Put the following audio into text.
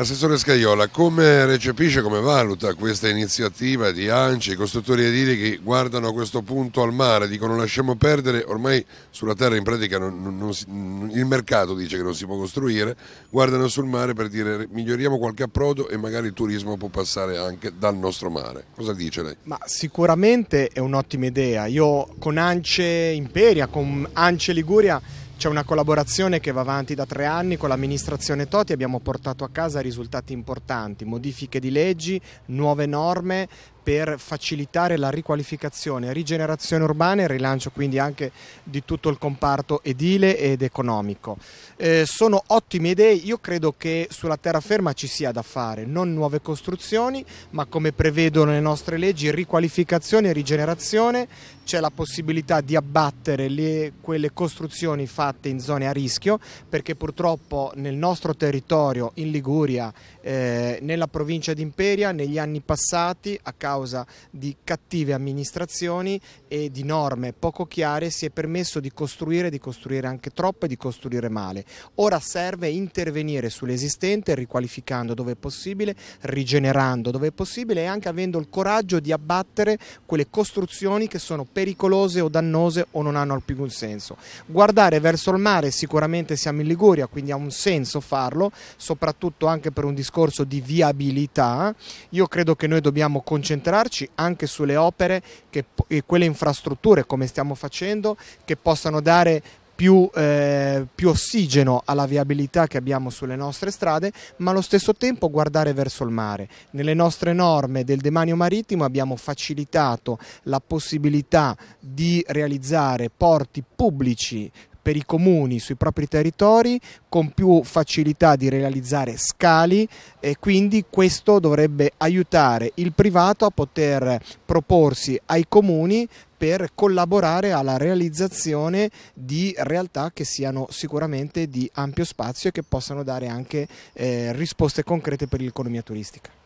Assessore Scaiola, come recepisce, come valuta questa iniziativa di ANCI, i costruttori edili che guardano a questo punto al mare, dicono lasciamo perdere, ormai sulla terra in pratica non, non, non, il mercato dice che non si può costruire, guardano sul mare per dire miglioriamo qualche approdo e magari il turismo può passare anche dal nostro mare. Cosa dice lei? Ma sicuramente è un'ottima idea, io con ANCE Imperia, con ANCE Liguria c'è una collaborazione che va avanti da tre anni con l'amministrazione Toti, abbiamo portato a casa risultati importanti, modifiche di leggi, nuove norme per facilitare la riqualificazione, rigenerazione urbana e rilancio quindi anche di tutto il comparto edile ed economico. Eh, sono ottime idee, io credo che sulla terraferma ci sia da fare, non nuove costruzioni, ma come prevedono le nostre leggi, riqualificazione e rigenerazione, c'è la possibilità di abbattere le, quelle costruzioni fatte in zone a rischio, perché purtroppo nel nostro territorio, in Liguria, eh, nella provincia di Imperia, negli anni passati, a causa causa di cattive amministrazioni e di norme poco chiare si è permesso di costruire, di costruire anche troppo e di costruire male. Ora serve intervenire sull'esistente, riqualificando dove è possibile, rigenerando dove è possibile e anche avendo il coraggio di abbattere quelle costruzioni che sono pericolose o dannose o non hanno alcun senso. Guardare verso il mare sicuramente siamo in Liguria, quindi ha un senso farlo, soprattutto anche per un discorso di viabilità. Io credo che noi dobbiamo concentrarci concentrarci anche sulle opere, che, quelle infrastrutture come stiamo facendo, che possano dare più, eh, più, ossigeno alla viabilità che abbiamo sulle nostre strade, ma allo stesso tempo guardare verso il mare. Nelle nostre norme del demanio marittimo abbiamo facilitato la possibilità di realizzare porti pubblici per i comuni sui propri territori con più facilità di realizzare scali e quindi questo dovrebbe aiutare il privato a poter proporsi ai comuni per collaborare alla realizzazione di realtà che siano sicuramente di ampio spazio e che possano dare anche eh, risposte concrete per l'economia turistica.